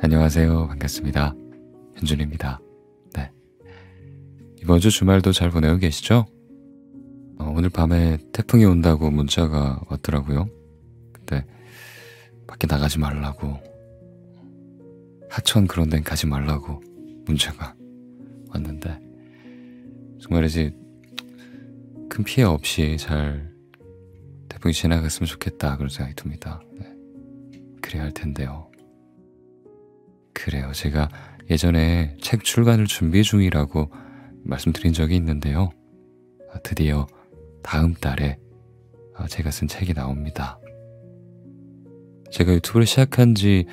안녕하세요. 반갑습니다. 현준입니다. 네. 이번 주 주말도 잘 보내고 계시죠? 어, 오늘 밤에 태풍이 온다고 문자가 왔더라고요. 근데 밖에 나가지 말라고 하천 그런 데는 가지 말라고 문자가 왔는데 정말이지 큰 피해 없이 잘 태풍이 지나갔으면 좋겠다 그런 생각이 듭니다. 네. 그래야 할 텐데요. 그래요. 제가 예전에 책 출간을 준비 중이라고 말씀드린 적이 있는데요. 아, 드디어 다음 달에 아, 제가 쓴 책이 나옵니다. 제가 유튜브를 시작한 지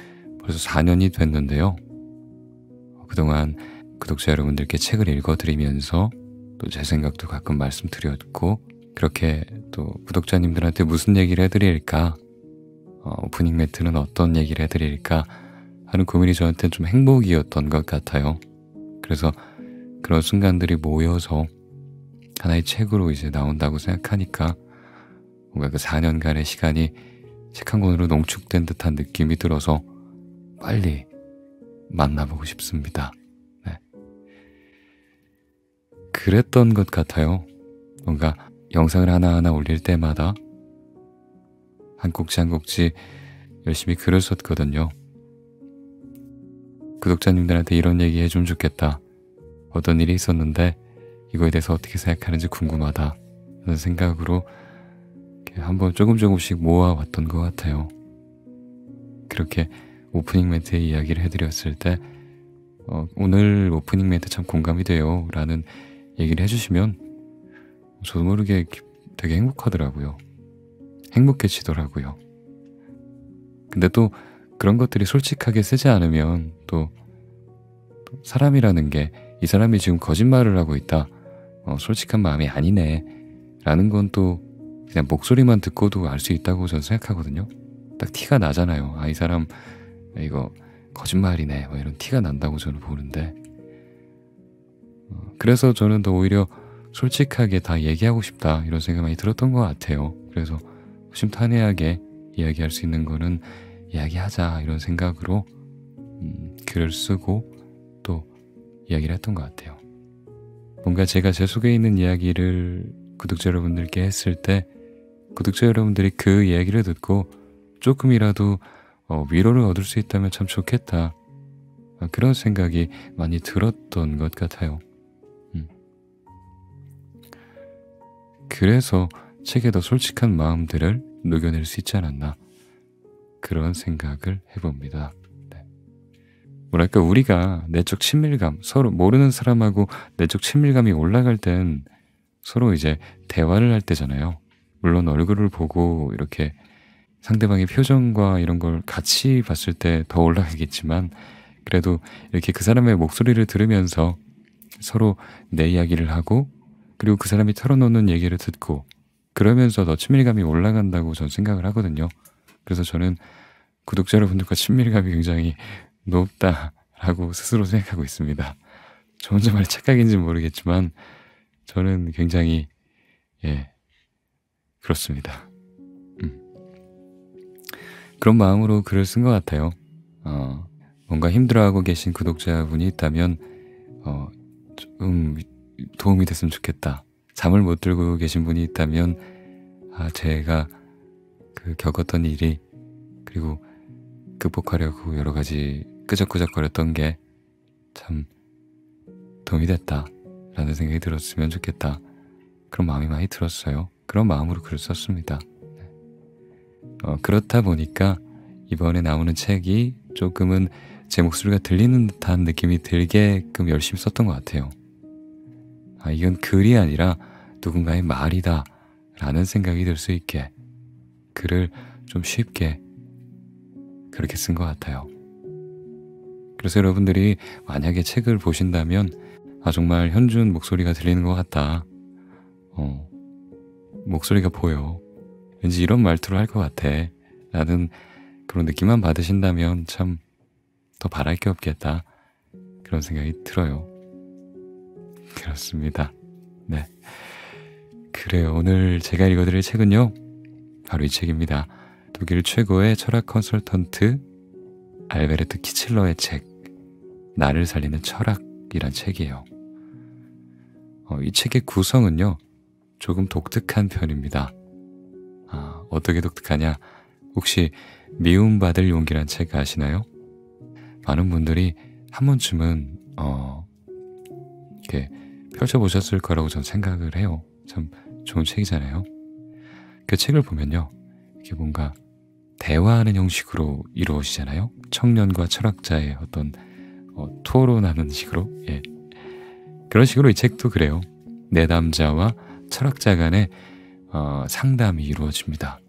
벌써 4년이 됐는데요. 그동안 구독자 여러분들께 책을 읽어드리면서 또 제 생각도 가끔 말씀드렸고 그렇게 또 구독자님들한테 무슨 얘기를 해드릴까 어, 오프닝 매트는 어떤 얘기를 해드릴까 하는 고민이 저한테는 좀 행복이었던 것 같아요. 그래서 그런 순간들이 모여서 하나의 책으로 이제 나온다고 생각하니까 뭔가 그 4년간의 시간이 책 한 권으로 농축된 듯한 느낌이 들어서 빨리 만나보고 싶습니다. 네. 그랬던 것 같아요. 뭔가 영상을 하나하나 올릴 때마다 한꼭지한꼭지 열심히 글을 썼거든요. 구독자님들한테 이런 얘기 해주면 좋겠다. 어떤 일이 있었는데 이거에 대해서 어떻게 생각하는지 궁금하다. 라는 생각으로 한번 조금 조금씩 모아왔던 것 같아요. 그렇게 오프닝 멘트의 이야기를 해드렸을 때 어, 오늘 오프닝 멘트 참 공감이 돼요 라는 얘기를 해주시면 저도 모르게 되게 행복하더라고요. 행복해지더라고요. 근데 또 그런 것들이 솔직하게 쓰지 않으면 또, 사람이라는 게 이 사람이 지금 거짓말을 하고 있다. 어, 솔직한 마음이 아니네. 라는 건 또 그냥 목소리만 듣고도 알 수 있다고 저는 생각하거든요. 딱 티가 나잖아요. 아, 이 사람 이거 거짓말이네. 뭐 이런 티가 난다고 저는 보는데. 어, 그래서 저는 더 오히려 솔직하게 다 얘기하고 싶다. 이런 생각 많이 들었던 것 같아요. 그래서 심탄회하게 이야기할 수 있는 거는 이야기하자 이런 생각으로 음, 글을 쓰고 또 이야기를 했던 것 같아요. 뭔가 제가 제 속에 있는 이야기를 구독자 여러분들께 했을 때 구독자 여러분들이 그 이야기를 듣고 조금이라도 어, 위로를 얻을 수 있다면 참 좋겠다. 아, 그런 생각이 많이 들었던 것 같아요. 음. 그래서 책에 더 솔직한 마음들을 녹여낼 수 있지 않았나 그런 생각을 해봅니다. 네. 뭐랄까 우리가 내적 친밀감 서로 모르는 사람하고 내적 친밀감이 올라갈 땐 서로 이제 대화를 할 때잖아요. 물론 얼굴을 보고 이렇게 상대방의 표정과 이런 걸 같이 봤을 때 더 올라가겠지만 그래도 이렇게 그 사람의 목소리를 들으면서 서로 내 이야기를 하고 그리고 그 사람이 털어놓는 얘기를 듣고 그러면서 더 친밀감이 올라간다고 전 생각을 하거든요. 그래서 저는 구독자 여러분들과 친밀감이 굉장히 높다라고 스스로 생각하고 있습니다. 저 혼자만의 착각인지 모르겠지만 저는 굉장히 예 그렇습니다. 음. 그런 마음으로 글을 쓴 것 같아요. 어, 뭔가 힘들어하고 계신 구독자분이 있다면 어, 좀 도움이 됐으면 좋겠다. 잠을 못 들고 계신 분이 있다면 아, 제가 그 겪었던 일이 그리고 극복하려고 여러 가지 끄적끄적거렸던 게 참 도움이 됐다라는 생각이 들었으면 좋겠다. 그런 마음이 많이 들었어요. 그런 마음으로 글을 썼습니다. 어, 그렇다 보니까 이번에 나오는 책이 조금은 제 목소리가 들리는 듯한 느낌이 들게끔 열심히 썼던 것 같아요. 아, 이건 글이 아니라 누군가의 말이다 라는 생각이 들 수 있게 글을 좀 쉽게 그렇게 쓴 것 같아요. 그래서 여러분들이 만약에 책을 보신다면 아 정말 현준 목소리가 들리는 것 같다. 어, 목소리가 보여. 왠지 이런 말투로 할것 같아. 라는 그런 느낌만 받으신다면 참 더 바랄 게 없겠다. 그런 생각이 들어요. 그렇습니다. 네. 그래요. 오늘 제가 읽어드릴 책은요. 바로 이 책입니다. 독일 최고의 철학 컨설턴트 알베르트 키칠러의 책 나를 살리는 철학이란 책이에요. 어, 이 책의 구성은요 조금 독특한 편입니다. 아, 어떻게 독특하냐? 혹시 미움받을 용기란 책 아시나요? 많은 분들이 한 번쯤은 어, 이렇게 펼쳐보셨을 거라고 저는 생각을 해요. 참 좋은 책이잖아요. 그 책을 보면요. 이게 뭔가 대화하는 형식으로 이루어지잖아요. 청년과 철학자의 어떤 어, 토론하는 식으로. 예. 그런 식으로 이 책도 그래요. 내담자와 철학자 간의 어, 상담이 이루어집니다.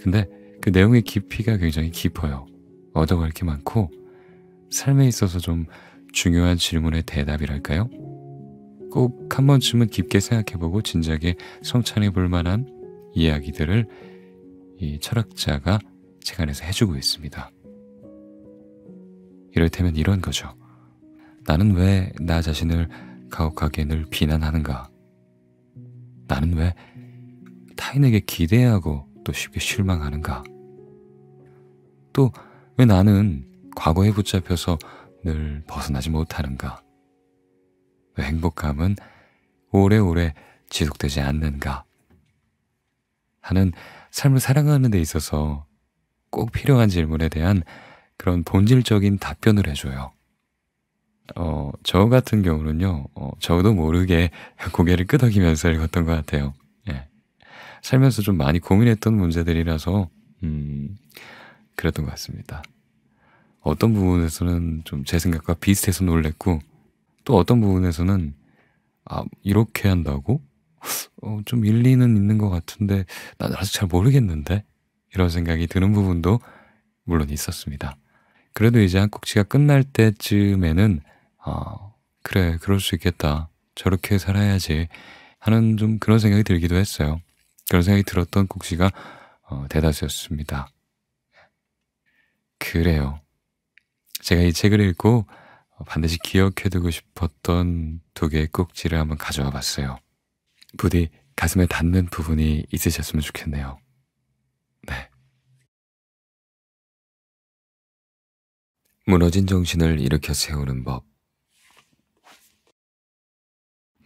근데 그 내용의 깊이가 굉장히 깊어요. 얻어갈 게 많고 삶에 있어서 좀 중요한 질문의 대답이랄까요? 꼭한 번쯤은 깊게 생각해보고 진작에 성찬해볼 만한 이야기들을 이 철학자가 제 안에서 해주고 있습니다. 이를테면 이런 거죠. 나는 왜 나 자신을 가혹하게 늘 비난하는가? 나는 왜 타인에게 기대하고 또 쉽게 실망하는가? 또 왜 나는 과거에 붙잡혀서 늘 벗어나지 못하는가? 그 행복함은 오래오래 지속되지 않는가 하는 삶을 사랑하는 데 있어서 꼭 필요한 질문에 대한 그런 본질적인 답변을 해줘요. 어, 저 같은 경우는요, 어, 저도 모르게 고개를 끄덕이면서 읽었던 것 같아요. 예. 살면서 좀 많이 고민했던 문제들이라서, 음, 그랬던 것 같습니다. 어떤 부분에서는 좀 제 생각과 비슷해서 놀랬고, 또 어떤 부분에서는 아 이렇게 한다고 어, 좀 일리는 있는 것 같은데 나 아직 잘 모르겠는데 이런 생각이 드는 부분도 물론 있었습니다. 그래도 이제 한국지가 끝날 때쯤에는 어, 그래 그럴 수 있겠다 저렇게 살아야지 하는 좀 그런 생각이 들기도 했어요. 그런 생각이 들었던 국시가 어, 대다수였습니다. 그래요. 제가 이 책을 읽고 어, 반드시 기억해두고 싶었던 두 개의 꼭지를 한번 가져와 봤어요. 부디 가슴에 닿는 부분이 있으셨으면 좋겠네요. 네. 무너진 정신을 일으켜 세우는 법.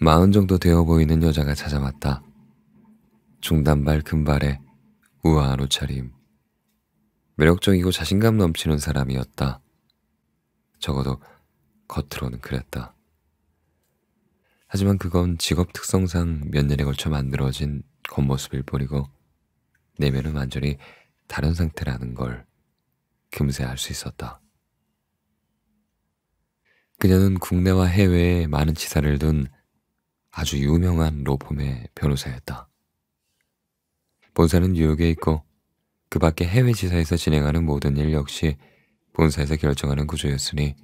마흔 정도 되어 보이는 여자가 찾아왔다. 중단발 금발에 우아한 옷차림. 매력적이고 자신감 넘치는 사람이었다. 적어도 겉으로는 그랬다. 하지만 그건 직업 특성상 몇 년에 걸쳐 만들어진 겉모습일 뿐이고 내면은 완전히 다른 상태라는 걸 금세 알 수 있었다. 그녀는 국내와 해외에 많은 치사를 둔 아주 유명한 로펌의 변호사였다. 본사는 뉴욕에 있고 그 밖에 해외 지사에서 진행하는 모든 일 역시 본사에서 결정하는 구조였으니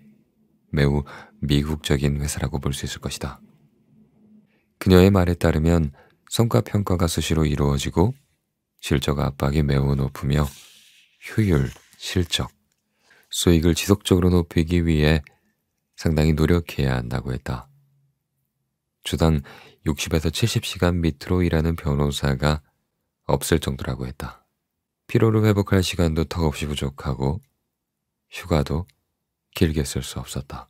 매우 미국적인 회사라고 볼 수 있을 것이다. 그녀의 말에 따르면 성과평가가 수시로 이루어지고 실적 압박이 매우 높으며 효율, 실적, 수익을 지속적으로 높이기 위해 상당히 노력해야 한다고 했다. 주당 60에서 70시간 밑으로 일하는 변호사가 없을 정도라고 했다. 피로를 회복할 시간도 턱없이 부족하고 휴가도 길게 쓸 수 없었다.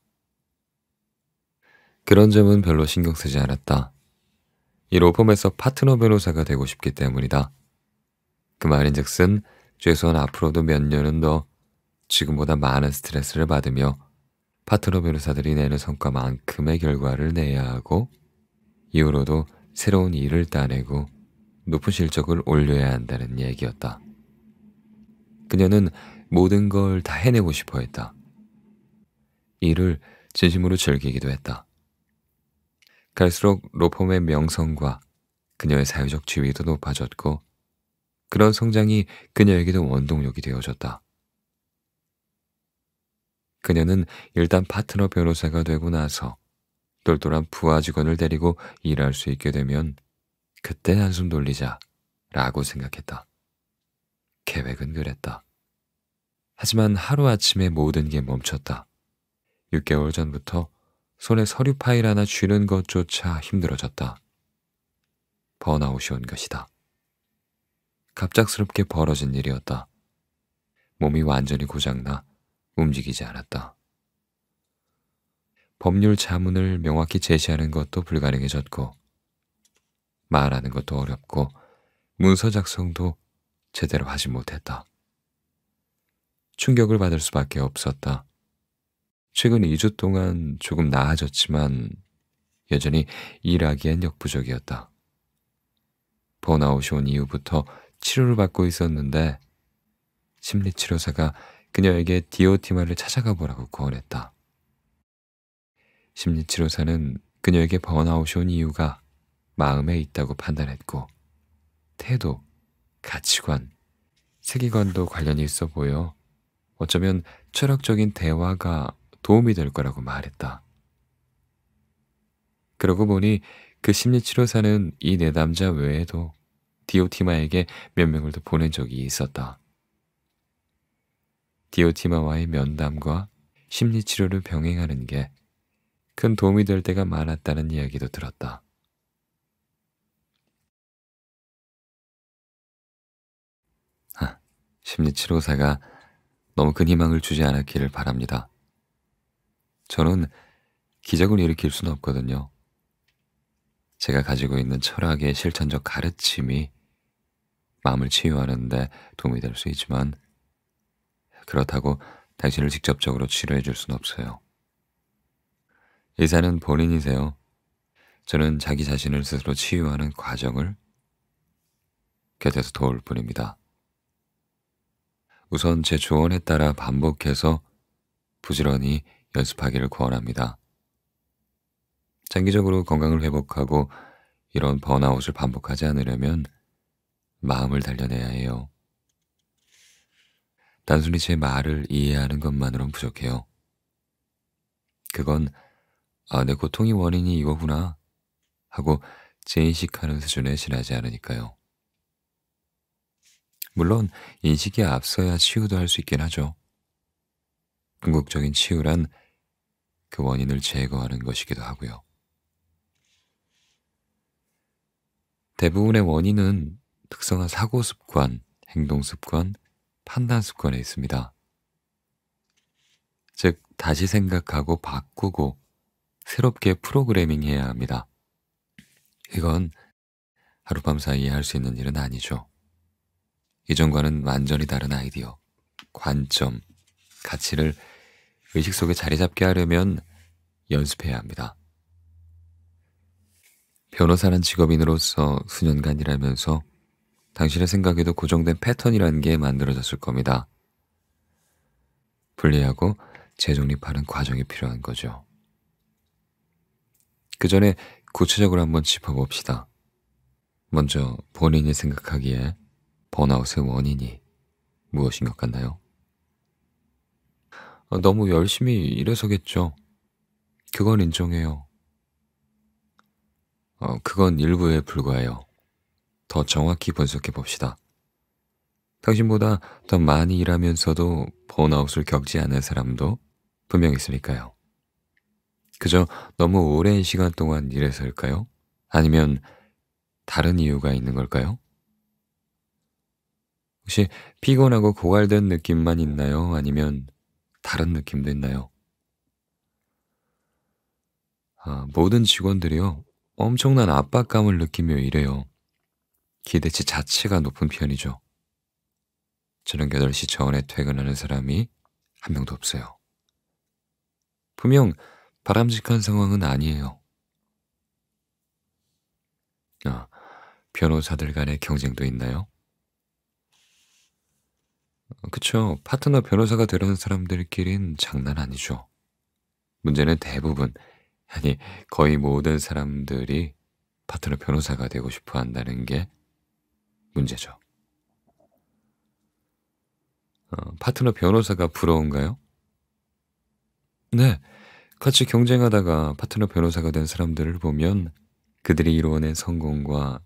그런 점은 별로 신경 쓰지 않았다. 이 로펌에서 파트너 변호사가 되고 싶기 때문이다. 그 말인즉슨 최소한 앞으로도 몇 년은 더 지금보다 많은 스트레스를 받으며 파트너 변호사들이 내는 성과만큼의 결과를 내야 하고 이후로도 새로운 일을 따내고 높은 실적을 올려야 한다는 얘기였다. 그녀는 모든 걸 다 해내고 싶어 했다. 일을 진심으로 즐기기도 했다. 갈수록 로펌의 명성과 그녀의 사회적 지위도 높아졌고 그런 성장이 그녀에게도 원동력이 되어졌다. 그녀는 일단 파트너 변호사가 되고 나서 똘똘한 부하 직원을 데리고 일할 수 있게 되면 그때 한숨 돌리자 라고 생각했다. 계획은 그랬다. 하지만 하루아침에 모든 게 멈췄다. 6개월 전부터 손에 서류 파일 하나 쥐는 것조차 힘들어졌다. 번아웃이 온 것이다. 갑작스럽게 벌어진 일이었다. 몸이 완전히 고장나 움직이지 않았다. 법률 자문을 명확히 제시하는 것도 불가능해졌고 말하는 것도 어렵고 문서 작성도 제대로 하지 못했다. 충격을 받을 수밖에 없었다. 최근 2주 동안 조금 나아졌지만 여전히 일하기엔 역부족이었다. 번아웃이 온 이후부터 치료를 받고 있었는데 심리치료사가 그녀에게 디오티마를 찾아가 보라고 권했다. 심리치료사는 그녀에게 번아웃이 온 이유가 마음에 있다고 판단했고 태도, 가치관, 세계관도 관련이 있어 보여 어쩌면 철학적인 대화가 도움이 될 거라고 말했다. 그러고 보니 그 심리치료사는 이 네 남자 외에도 디오티마에게 몇 명을 더 보낸 적이 있었다. 디오티마와의 면담과 심리치료를 병행하는 게 큰 도움이 될 때가 많았다는 이야기도 들었다. 심리치료사가 너무 큰 희망을 주지 않았기를 바랍니다. 저는 기적을 일으킬 수는 없거든요. 제가 가지고 있는 철학의 실천적 가르침이 마음을 치유하는데 도움이 될 수 있지만 그렇다고 당신을 직접적으로 치료해 줄 수는 없어요. 의사는 본인이세요. 저는 자기 자신을 스스로 치유하는 과정을 곁에서 도울 뿐입니다. 우선 제 조언에 따라 반복해서 부지런히 연습하기를 권합니다. 장기적으로 건강을 회복하고 이런 번아웃을 반복하지 않으려면 마음을 단련해야 해요. 단순히 제 말을 이해하는 것만으론 부족해요. 그건 아, 내 고통의 원인이 이거구나 하고 재인식하는 수준에 지나지 않으니까요. 물론 인식이 앞서야 치유도 할 수 있긴 하죠. 궁극적인 치유란 그 원인을 제거하는 것이기도 하고요. 대부분의 원인은 특성화 사고 습관, 행동 습관, 판단 습관에 있습니다. 즉, 다시 생각하고 바꾸고 새롭게 프로그래밍 해야 합니다. 이건 하룻밤 사이에 할 수 있는 일은 아니죠. 이전과는 완전히 다른 아이디어, 관점, 가치를 의식 속에 자리 잡게 하려면 연습해야 합니다. 변호사란 직업인으로서 수년간 일하면서 당신의 생각에도 고정된 패턴이라는 게 만들어졌을 겁니다. 분리하고 재정립하는 과정이 필요한 거죠. 그 전에 구체적으로 한번 짚어봅시다. 먼저 본인이 생각하기에 번아웃의 원인이 무엇인 것 같나요? 어, 너무 열심히 일해서겠죠. 그건 인정해요. 어, 그건 일부에 불과해요. 더 정확히 분석해 봅시다. 당신보다 더 많이 일하면서도 번아웃을 겪지 않은 사람도 분명 있으니까요. 그저 너무 오랜 시간 동안 일해서일까요? 아니면 다른 이유가 있는 걸까요? 혹시 피곤하고 고갈된 느낌만 있나요? 아니면 다른 느낌도 있나요? 아, 모든 직원들이요. 엄청난 압박감을 느끼며 일해요. 기대치 자체가 높은 편이죠. 저는 8시 전에 퇴근하는 사람이 한 명도 없어요. 분명 바람직한 상황은 아니에요. 아, 변호사들 간의 경쟁도 있나요? 그쵸. 파트너 변호사가 되려는 사람들끼린 장난 아니죠. 문제는 대부분, 아니 거의 모든 사람들이 파트너 변호사가 되고 싶어 한다는 게 문제죠. 어, 파트너 변호사가 부러운가요? 네. 같이 경쟁하다가 파트너 변호사가 된 사람들을 보면 그들이 이루어낸 성공과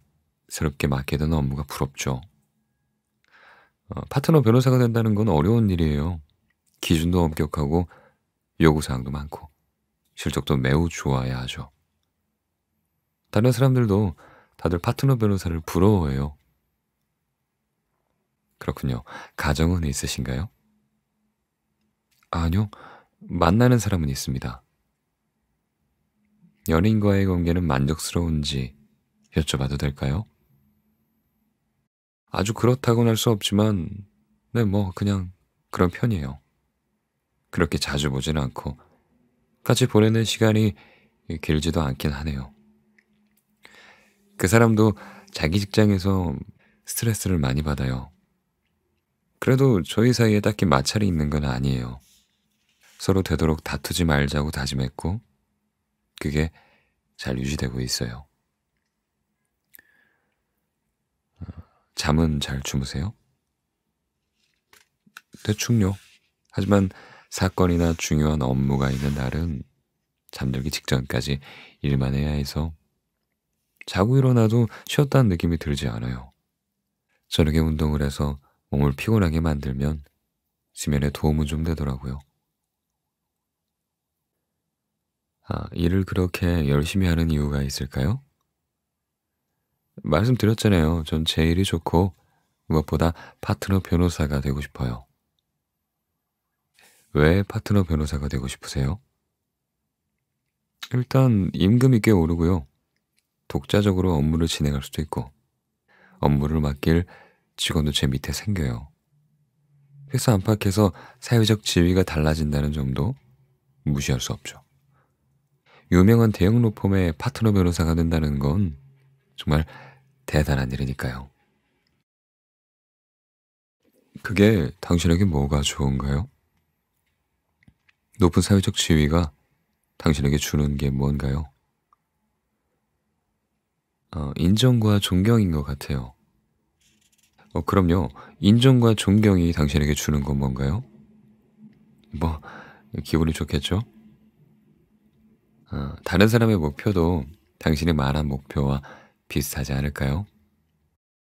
새롭게 맡게 된 업무가 부럽죠. 어, 파트너 변호사가 된다는 건 어려운 일이에요. 기준도 엄격하고 요구사항도 많고 실적도 매우 좋아야 하죠. 다른 사람들도 다들 파트너 변호사를 부러워해요. 그렇군요. 가정은 있으신가요? 아니요. 만나는 사람은 있습니다. 연인과의 관계는 만족스러운지 여쭤봐도 될까요? 아주 그렇다고는 할 수 없지만, 네, 뭐, 그냥 그런 편이에요. 그렇게 자주 보진 않고, 같이 보내는 시간이 길지도 않긴 하네요. 그 사람도 자기 직장에서 스트레스를 많이 받아요. 그래도 저희 사이에 딱히 마찰이 있는 건 아니에요. 서로 되도록 다투지 말자고 다짐했고, 그게 잘 유지되고 있어요. 잠은 잘 주무세요? 대충요. 하지만 사건이나 중요한 업무가 있는 날은 잠들기 직전까지 일만 해야 해서 자고 일어나도 쉬었다는 느낌이 들지 않아요. 저녁에 운동을 해서 몸을 피곤하게 만들면 수면에 도움은 좀 되더라고요. 아, 일을 그렇게 열심히 하는 이유가 있을까요? 말씀드렸잖아요. 전 제일이 좋고 무엇보다 파트너 변호사가 되고 싶어요. 왜 파트너 변호사가 되고 싶으세요? 일단 임금이 꽤 오르고요. 독자적으로 업무를 진행할 수도 있고 업무를 맡길 직원도 제 밑에 생겨요. 회사 안팎에서 사회적 지위가 달라진다는 점도 무시할 수 없죠. 유명한 대형 로펌의 파트너 변호사가 된다는 건 정말 대단한 일이니까요. 그게 당신에게 뭐가 좋은가요? 높은 사회적 지위가 당신에게 주는 게 뭔가요? 어, 인정과 존경인 것 같아요. 어, 그럼요. 인정과 존경이 당신에게 주는 건 뭔가요? 뭐, 기분이 좋겠죠? 어, 다른 사람의 목표도 당신의 말한 목표와 비슷하지 않을까요?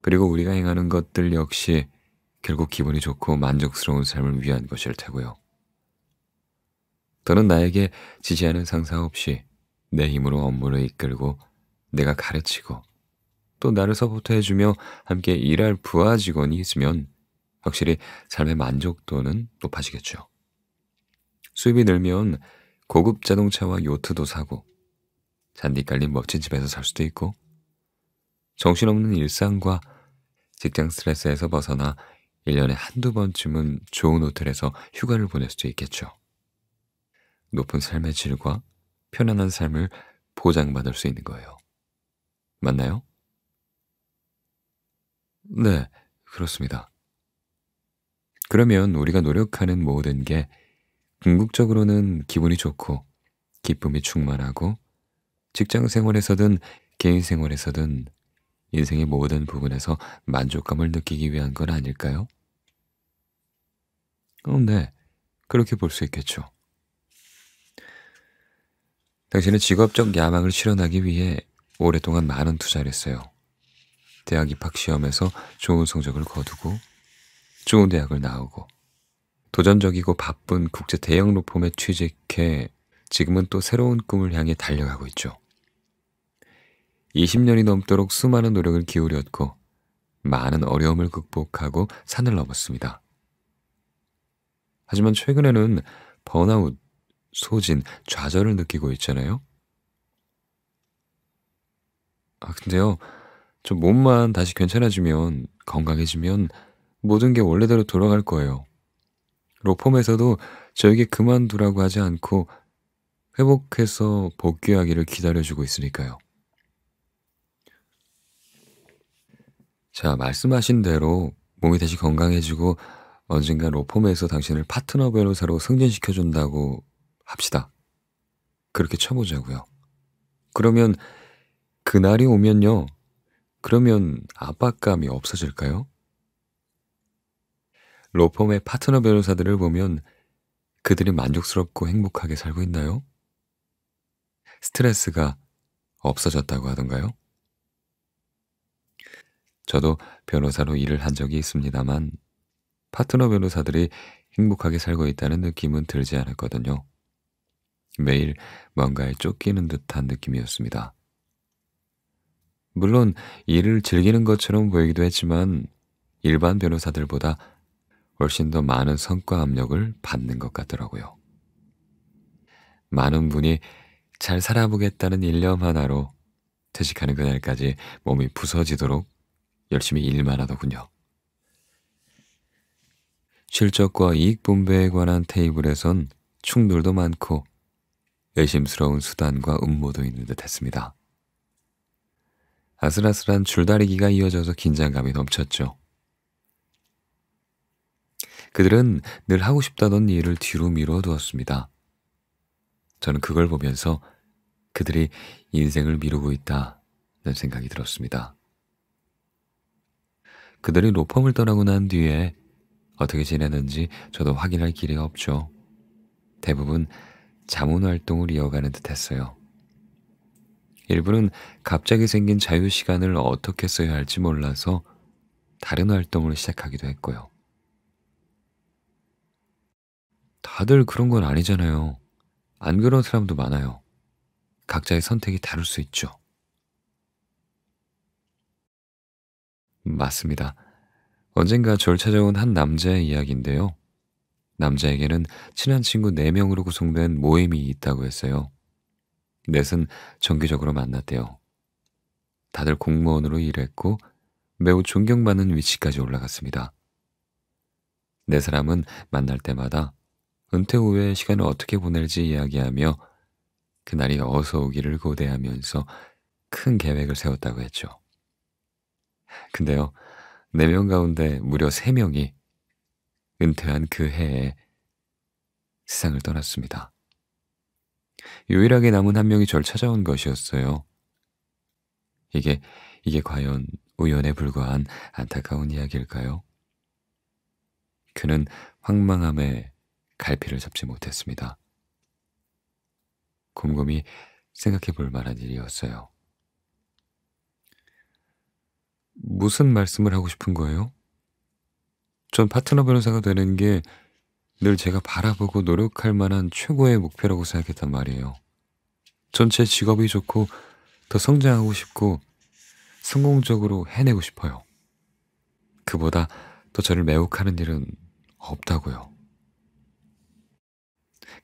그리고 우리가 행하는 것들 역시 결국 기분이 좋고 만족스러운 삶을 위한 것일 테고요. 더는 나에게 지지하는 상사 없이 내 힘으로 업무를 이끌고 내가 가르치고 또 나를 서포트해주며 함께 일할 부하 직원이 있으면 확실히 삶의 만족도는 높아지겠죠. 수입이 늘면 고급 자동차와 요트도 사고 잔디 깔린 멋진 집에서 살 수도 있고 정신없는 일상과 직장 스트레스에서 벗어나 1년에 한두 번쯤은 좋은 호텔에서 휴가를 보낼 수도 있겠죠. 높은 삶의 질과 편안한 삶을 보장받을 수 있는 거예요. 맞나요? 네, 그렇습니다. 그러면 우리가 노력하는 모든 게 궁극적으로는 기분이 좋고 기쁨이 충만하고 직장 생활에서든 개인 생활에서든 인생의 모든 부분에서 만족감을 느끼기 위한 건 아닐까요? 어, 네. 그렇게 볼 수 있겠죠. 당신은 직업적 야망을 실현하기 위해 오랫동안 많은 투자를 했어요. 대학 입학 시험에서 좋은 성적을 거두고 좋은 대학을 나오고 도전적이고 바쁜 국제 대형 로펌에 취직해 지금은 또 새로운 꿈을 향해 달려가고 있죠. 20년이 넘도록 수많은 노력을 기울였고 많은 어려움을 극복하고 산을 넘었습니다. 하지만 최근에는 번아웃, 소진, 좌절을 느끼고 있잖아요. 아, 근데요. 저 몸만 다시 괜찮아지면, 건강해지면 모든 게 원래대로 돌아갈 거예요. 로펌에서도 저에게 그만두라고 하지 않고 회복해서 복귀하기를 기다려주고 있으니까요. 자, 말씀하신 대로 몸이 다시 건강해지고 언젠가 로펌에서 당신을 파트너 변호사로 승진시켜준다고 합시다. 그렇게 쳐보자고요. 그러면 그날이 오면요. 그러면 압박감이 없어질까요? 로펌의 파트너 변호사들을 보면 그들이 만족스럽고 행복하게 살고 있나요? 스트레스가 없어졌다고 하던가요? 저도 변호사로 일을 한 적이 있습니다만 파트너 변호사들이 행복하게 살고 있다는 느낌은 들지 않았거든요. 매일 뭔가에 쫓기는 듯한 느낌이었습니다. 물론 일을 즐기는 것처럼 보이기도 했지만 일반 변호사들보다 훨씬 더 많은 성과 압력을 받는 것 같더라고요. 많은 분이 잘 살아보겠다는 일념 하나로 퇴직하는 그날까지 몸이 부서지도록 열심히 일만 하더군요. 실적과 이익 분배에 관한 테이블에선 충돌도 많고 의심스러운 수단과 음모도 있는 듯 했습니다. 아슬아슬한 줄다리기가 이어져서 긴장감이 넘쳤죠. 그들은 늘 하고 싶다던 일을 뒤로 미뤄두었습니다. 저는 그걸 보면서 그들이 인생을 미루고 있다는 생각이 들었습니다. 그들이 로펌을 떠나고 난 뒤에 어떻게 지내는지 저도 확인할 길이가 없죠. 대부분 자문 활동을 이어가는 듯 했어요. 일부는 갑자기 생긴 자유시간을 어떻게 써야 할지 몰라서 다른 활동을 시작하기도 했고요. 다들 그런 건 아니잖아요. 안 그런 사람도 많아요. 각자의 선택이 다를 수 있죠. 맞습니다. 언젠가 절 찾아온 한 남자의 이야기인데요. 남자에게는 친한 친구 4명으로 구성된 모임이 있다고 했어요. 넷은 정기적으로 만났대요. 다들 공무원으로 일했고 매우 존경받는 위치까지 올라갔습니다. 네 사람은 만날 때마다 은퇴 후에 시간을 어떻게 보낼지 이야기하며 그날이 어서 오기를 고대하면서 큰 계획을 세웠다고 했죠. 근데요, 4명 가운데 무려 3명이 은퇴한 그 해에 세상을 떠났습니다. 유일하게 남은 한 명이 절 찾아온 것이었어요. 이게, 이게 과연 우연에 불과한 안타까운 이야기일까요? 그는 황망함에 갈피를 잡지 못했습니다. 곰곰이 생각해 볼 만한 일이었어요. 무슨 말씀을 하고 싶은 거예요? 전 파트너 변호사가 되는 게 늘 제가 바라보고 노력할 만한 최고의 목표라고 생각했단 말이에요. 전체 직업이 좋고 더 성장하고 싶고 성공적으로 해내고 싶어요. 그보다 더 저를 매혹하는 일은 없다고요.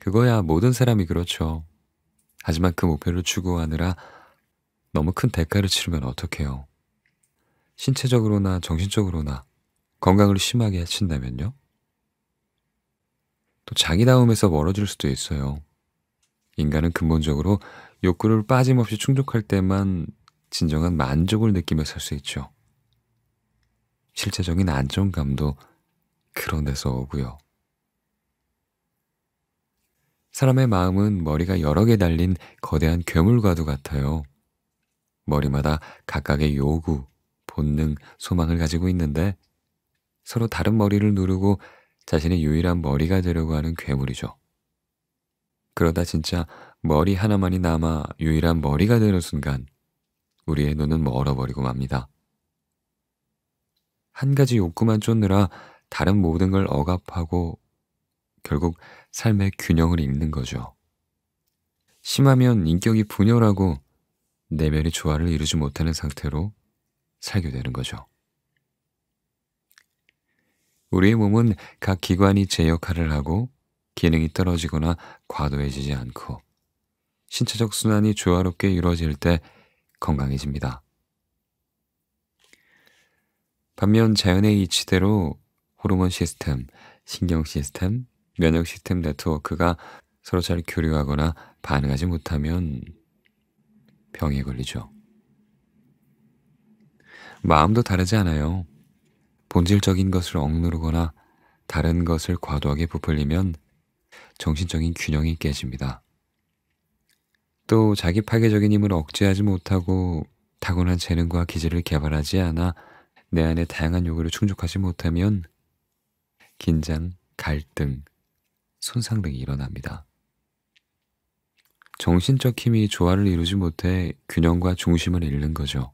그거야 모든 사람이 그렇죠. 하지만 그 목표를 추구하느라 너무 큰 대가를 치르면 어떡해요. 신체적으로나 정신적으로나 건강을 심하게 해친다면요? 또 자기다움에서 멀어질 수도 있어요. 인간은 근본적으로 욕구를 빠짐없이 충족할 때만 진정한 만족을 느끼며 살 수 있죠. 실체적인 안정감도 그런 데서 오고요. 사람의 마음은 머리가 여러 개 달린 거대한 괴물과도 같아요. 머리마다 각각의 요구, 본능, 소망을 가지고 있는데 서로 다른 머리를 누르고 자신의 유일한 머리가 되려고 하는 괴물이죠. 그러다 진짜 머리 하나만이 남아 유일한 머리가 되는 순간 우리의 눈은 멀어버리고 맙니다. 한 가지 욕구만 쫓느라 다른 모든 걸 억압하고 결국 삶의 균형을 잃는 거죠. 심하면 인격이 분열하고 내면의 조화를 이루지 못하는 상태로 살게 되는 거죠. 우리의 몸은 각 기관이 제 역할을 하고 기능이 떨어지거나 과도해지지 않고 신체적 순환이 조화롭게 이루어질 때 건강해집니다. 반면 자연의 이치대로 호르몬 시스템, 신경 시스템, 면역 시스템 네트워크가 서로 잘 교류하거나 반응하지 못하면 병에 걸리죠. 마음도 다르지 않아요. 본질적인 것을 억누르거나 다른 것을 과도하게 부풀리면 정신적인 균형이 깨집니다. 또 자기 파괴적인 힘을 억제하지 못하고 타고난 재능과 기질을 개발하지 않아 내 안의 다양한 요구를 충족하지 못하면 긴장, 갈등, 손상 등이 일어납니다. 정신적 힘이 조화를 이루지 못해 균형과 중심을 잃는 거죠.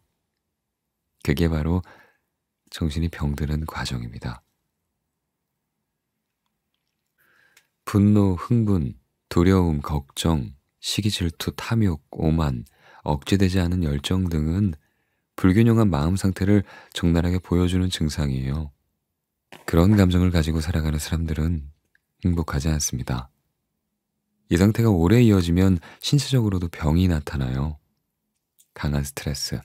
그게 바로 정신이 병드는 과정입니다. 분노, 흥분, 두려움, 걱정, 시기 질투, 탐욕, 오만, 억제되지 않은 열정 등은 불균형한 마음 상태를 적나라하게 보여주는 증상이에요. 그런 감정을 가지고 살아가는 사람들은 행복하지 않습니다. 이 상태가 오래 이어지면 신체적으로도 병이 나타나요. 강한 스트레스,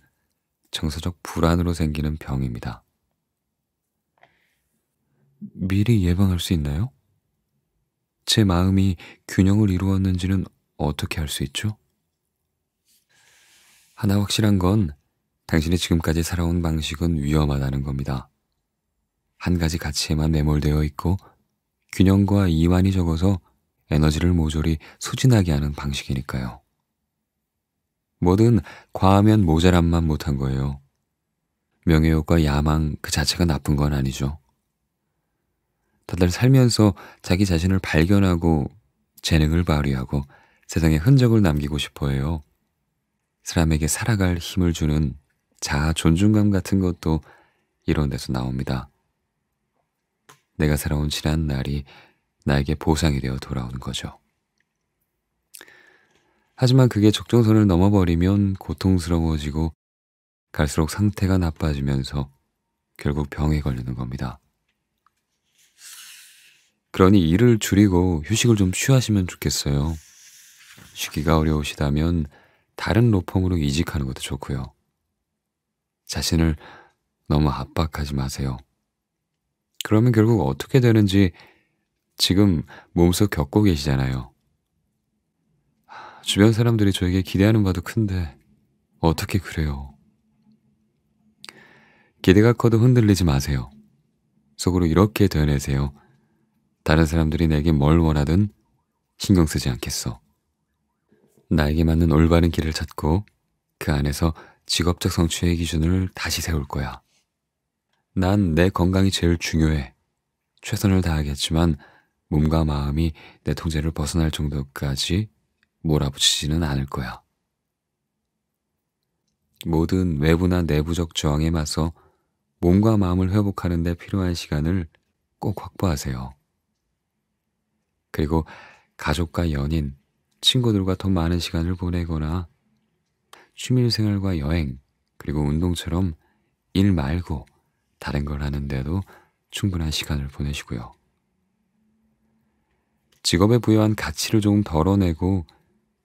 정서적 불안으로 생기는 병입니다. 미리 예방할 수 있나요? 제 마음이 균형을 이루었는지는 어떻게 할 수 있죠? 하나 확실한 건 당신이 지금까지 살아온 방식은 위험하다는 겁니다. 한 가지 가치에만 매몰되어 있고 균형과 이완이 적어서 에너지를 모조리 소진하게 하는 방식이니까요. 뭐든 과하면 모자란만 못한 거예요. 명예욕과 야망 그 자체가 나쁜 건 아니죠. 다들 살면서 자기 자신을 발견하고 재능을 발휘하고 세상에 흔적을 남기고 싶어 해요. 사람에게 살아갈 힘을 주는 자아 존중감 같은 것도 이런 데서 나옵니다. 내가 살아온 지난 날이 나에게 보상이 되어 돌아오는 거죠. 하지만 그게 적정선을 넘어버리면 고통스러워지고 갈수록 상태가 나빠지면서 결국 병에 걸리는 겁니다. 그러니 일을 줄이고 휴식을 좀 취하시면 좋겠어요. 쉬기가 어려우시다면 다른 로펌으로 이직하는 것도 좋고요. 자신을 너무 압박하지 마세요. 그러면 결국 어떻게 되는지 지금 몸소 겪고 계시잖아요. 주변 사람들이 저에게 기대하는 바도 큰데 어떻게 그래요? 기대가 커도 흔들리지 마세요. 속으로 이렇게 되어내세요. 다른 사람들이 내게 뭘 원하든 신경 쓰지 않겠어. 나에게 맞는 올바른 길을 찾고 그 안에서 직업적 성취의 기준을 다시 세울 거야. 난 내 건강이 제일 중요해. 최선을 다하겠지만 몸과 마음이 내 통제를 벗어날 정도까지 몰아붙이지는 않을 거야. 모든 외부나 내부적 저항에 맞서 몸과 마음을 회복하는 데 필요한 시간을 꼭 확보하세요. 그리고 가족과 연인, 친구들과 더 많은 시간을 보내거나 취미생활과 여행, 그리고 운동처럼 일 말고 다른 걸 하는데도 충분한 시간을 보내시고요. 직업에 부여한 가치를 조금 덜어내고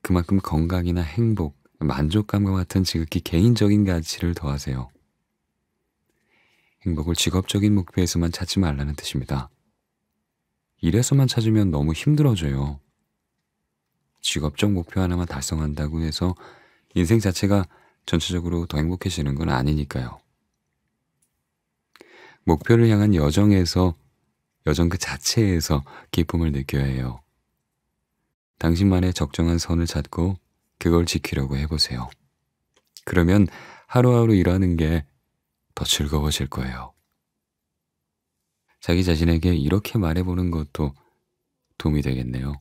그만큼 건강이나 행복, 만족감과 같은 지극히 개인적인 가치를 더하세요. 행복을 직업적인 목표에서만 찾지 말라는 뜻입니다. 일에서만 찾으면 너무 힘들어져요. 직업적 목표 하나만 달성한다고 해서 인생 자체가 전체적으로 더 행복해지는 건 아니니까요. 목표를 향한 여정에서, 여정 그 자체에서 기쁨을 느껴야 해요. 당신만의 적정한 선을 찾고 그걸 지키려고 해보세요. 그러면 하루하루 일하는 게 더 즐거워질 거예요. 자기 자신에게 이렇게 말해보는 것도 도움이 되겠네요.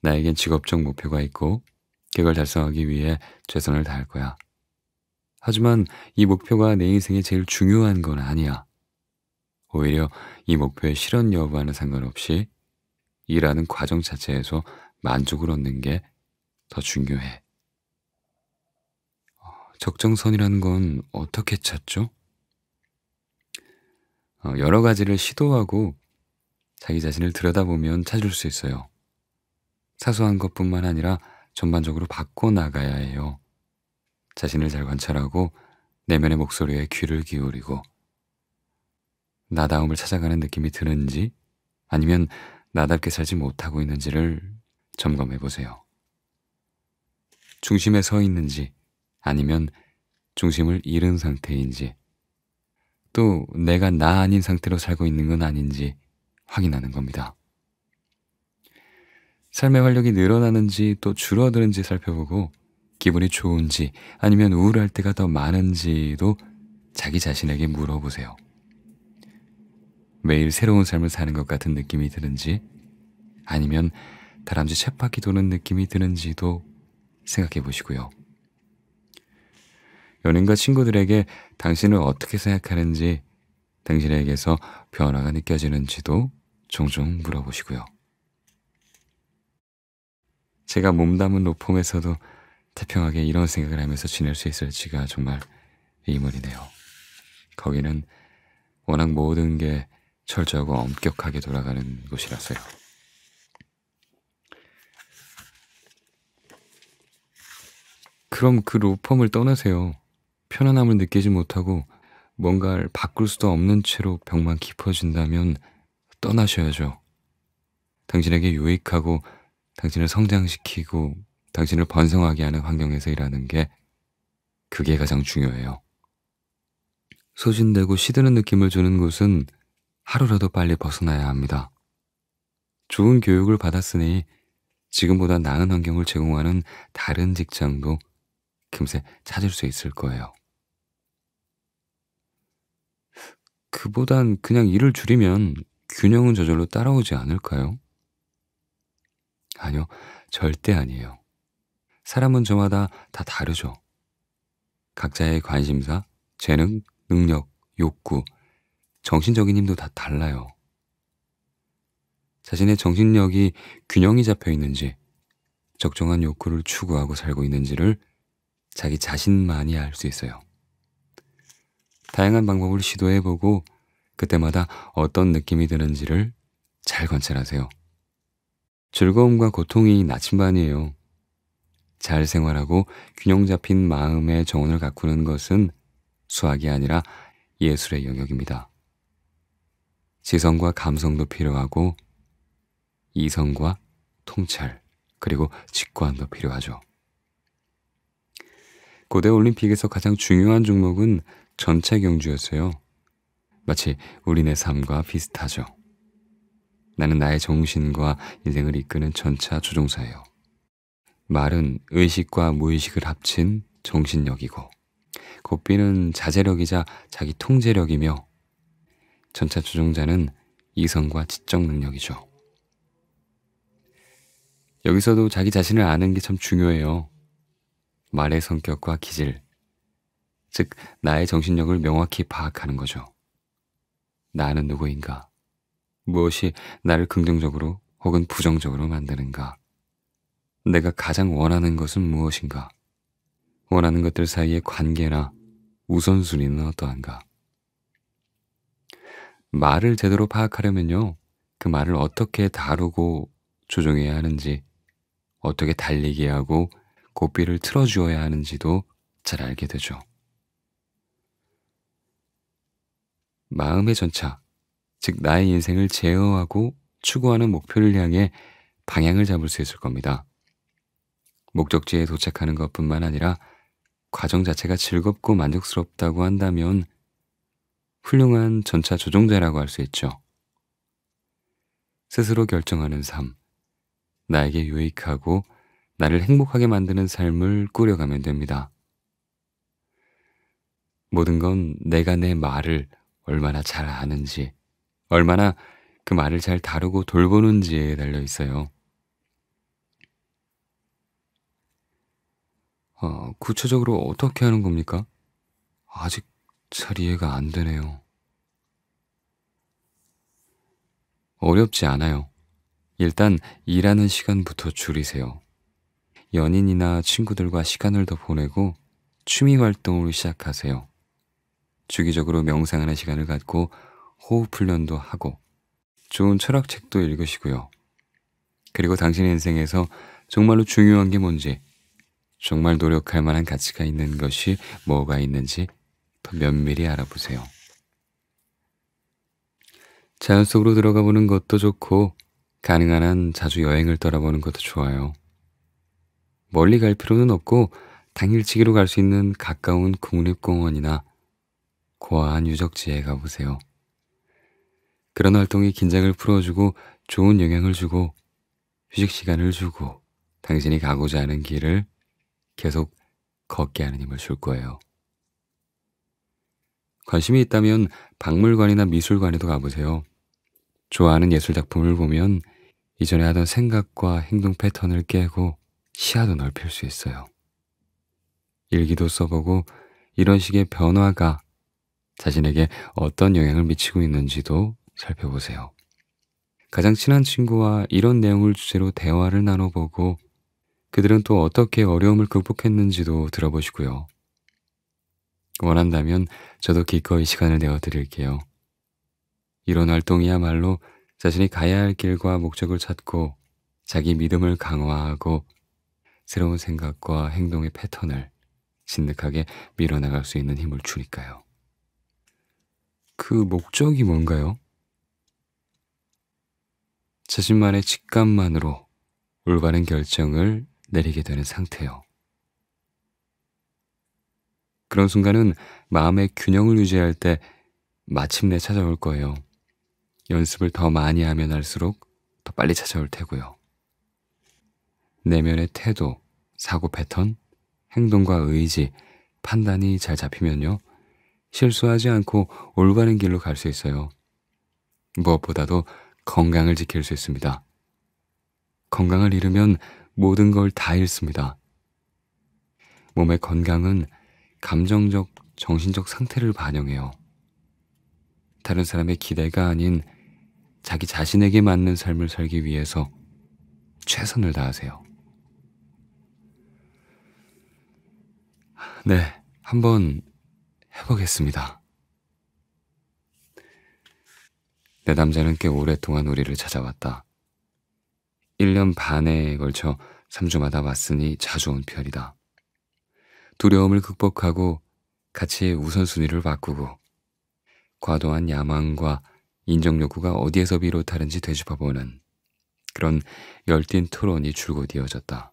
나에겐 직업적 목표가 있고 그걸 달성하기 위해 최선을 다할 거야. 하지만 이 목표가 내 인생에 제일 중요한 건 아니야. 오히려 이 목표의 실현 여부와는 상관없이 일하는 과정 자체에서 만족을 얻는 게 더 중요해. 어, 적정선이라는 건 어떻게 찾죠? 어, 여러 가지를 시도하고 자기 자신을 들여다보면 찾을 수 있어요. 사소한 것뿐만 아니라 전반적으로 바꿔나가야 해요. 자신을 잘 관찰하고 내면의 목소리에 귀를 기울이고 나다움을 찾아가는 느낌이 드는지 아니면 나답게 살지 못하고 있는지를 점검해 보세요. 중심에 서 있는지 아니면 중심을 잃은 상태인지 또 내가 나 아닌 상태로 살고 있는 건 아닌지 확인하는 겁니다. 삶의 활력이 늘어나는지 또 줄어드는지 살펴보고 기분이 좋은지 아니면 우울할 때가 더 많은지도 자기 자신에게 물어보세요. 매일 새로운 삶을 사는 것 같은 느낌이 드는지 아니면 다람쥐 쳇바퀴 도는 느낌이 드는지도 생각해 보시고요. 연인과 친구들에게 당신을 어떻게 생각하는지 당신에게서 변화가 느껴지는지도 종종 물어보시고요. 제가 몸담은 로펌에서도 태평하게 이런 생각을 하면서 지낼 수 있을지가 정말 의문이네요. 거기는 워낙 모든 게 철저하고 엄격하게 돌아가는 곳이라서요. 그럼 그 로펌을 떠나세요. 편안함을 느끼지 못하고 뭔가를 바꿀 수도 없는 채로 병만 깊어진다면 떠나셔야죠. 당신에게 유익하고 당신을 성장시키고 당신을 번성하게 하는 환경에서 일하는 게 그게 가장 중요해요. 소진되고 시드는 느낌을 주는 곳은 하루라도 빨리 벗어나야 합니다. 좋은 교육을 받았으니 지금보다 나은 환경을 제공하는 다른 직장도 금세 찾을 수 있을 거예요. 그보단 그냥 일을 줄이면 균형은 저절로 따라오지 않을까요? 아니요, 절대 아니에요. 사람은 저마다 다 다르죠. 각자의 관심사, 재능, 능력, 욕구, 정신적인 힘도 다 달라요. 자신의 정신력이 균형이 잡혀 있는지, 적정한 욕구를 추구하고 살고 있는지를 자기 자신만이 알 수 있어요. 다양한 방법을 시도해보고 그때마다 어떤 느낌이 드는지를 잘 관찰하세요. 즐거움과 고통이 나침반이에요. 잘 생활하고 균형 잡힌 마음의 정원을 가꾸는 것은 수학이 아니라 예술의 영역입니다. 지성과 감성도 필요하고 이성과 통찰 그리고 직관도 필요하죠. 고대 올림픽에서 가장 중요한 종목은 전체 경주였어요. 마치 우리네 삶과 비슷하죠. 나는 나의 정신과 인생을 이끄는 전차 조종사예요. 말은 의식과 무의식을 합친 정신력이고 고삐는 자제력이자 자기 통제력이며 전차 조종자는 이성과 지적 능력이죠. 여기서도 자기 자신을 아는 게 참 중요해요. 말의 성격과 기질, 즉 나의 정신력을 명확히 파악하는 거죠. 나는 누구인가? 무엇이 나를 긍정적으로 혹은 부정적으로 만드는가? 내가 가장 원하는 것은 무엇인가? 원하는 것들 사이의 관계나 우선순위는 어떠한가? 말을 제대로 파악하려면요. 그 말을 어떻게 다루고 조정해야 하는지, 어떻게 달리게 하고 고삐를 틀어주어야 하는지도 잘 알게 되죠. 마음의 전차, 즉 나의 인생을 제어하고 추구하는 목표를 향해 방향을 잡을 수 있을 겁니다. 목적지에 도착하는 것뿐만 아니라 과정 자체가 즐겁고 만족스럽다고 한다면 훌륭한 전차 조종자라고 할 수 있죠. 스스로 결정하는 삶, 나에게 유익하고 나를 행복하게 만드는 삶을 꾸려가면 됩니다. 모든 건 내가 내 말을 얼마나 잘 아는지, 얼마나 그 말을 잘 다루고 돌보는지에 달려 있어요. 어, 구체적으로 어떻게 하는 겁니까? 아직 잘 이해가 안 되네요. 어렵지 않아요. 일단 일하는 시간부터 줄이세요. 연인이나 친구들과 시간을 더 보내고 취미 활동을 시작하세요. 주기적으로 명상하는 시간을 갖고 호흡 훈련도 하고 좋은 철학책도 읽으시고요. 그리고 당신의 인생에서 정말로 중요한 게 뭔지, 정말 노력할 만한 가치가 있는 것이 뭐가 있는지 더 면밀히 알아보세요. 자연 속으로 들어가 보는 것도 좋고 가능한 한 자주 여행을 떠나보는 것도 좋아요. 멀리 갈 필요는 없고 당일치기로 갈 수 있는 가까운 국립공원이나 고아한 유적지에 가보세요. 그런 활동이 긴장을 풀어주고 좋은 영향을 주고 휴식 시간을 주고 당신이 가고자 하는 길을 계속 걷게 하는 힘을 줄 거예요. 관심이 있다면 박물관이나 미술관에도 가보세요. 좋아하는 예술 작품을 보면 이전에 하던 생각과 행동 패턴을 깨고 시야도 넓힐 수 있어요. 일기도 써보고 이런 식의 변화가 자신에게 어떤 영향을 미치고 있는지도 살펴보세요. 가장 친한 친구와 이런 내용을 주제로 대화를 나눠보고 그들은 또 어떻게 어려움을 극복했는지도 들어보시고요. 원한다면 저도 기꺼이 시간을 내어 드릴게요. 이런 활동이야말로 자신이 가야 할 길과 목적을 찾고 자기 믿음을 강화하고 새로운 생각과 행동의 패턴을 진득하게 밀어나갈 수 있는 힘을 주니까요. 그 목적이 뭔가요? 자신만의 직감만으로 올바른 결정을 내리게 되는 상태요. 그런 순간은 마음의 균형을 유지할 때 마침내 찾아올 거예요. 연습을 더 많이 하면 할수록 더 빨리 찾아올 테고요. 내면의 태도, 사고 패턴, 행동과 의지, 판단이 잘 잡히면요. 실수하지 않고 올바른 길로 갈 수 있어요. 무엇보다도 건강을 지킬 수 있습니다. 건강을 잃으면 모든 걸 다 잃습니다. 몸의 건강은 감정적, 정신적 상태를 반영해요. 다른 사람의 기대가 아닌 자기 자신에게 맞는 삶을 살기 위해서 최선을 다하세요. 네, 한번 해보겠습니다. 내 남자는 꽤 오랫동안 우리를 찾아왔다. 1년 반에 걸쳐 3주마다 왔으니 자주 온 편이다. 두려움을 극복하고 가치의 우선순위를 바꾸고 과도한 야망과 인정욕구가 어디에서 비롯하는지 되짚어보는 그런 열띤 토론이 줄곧 이어졌다.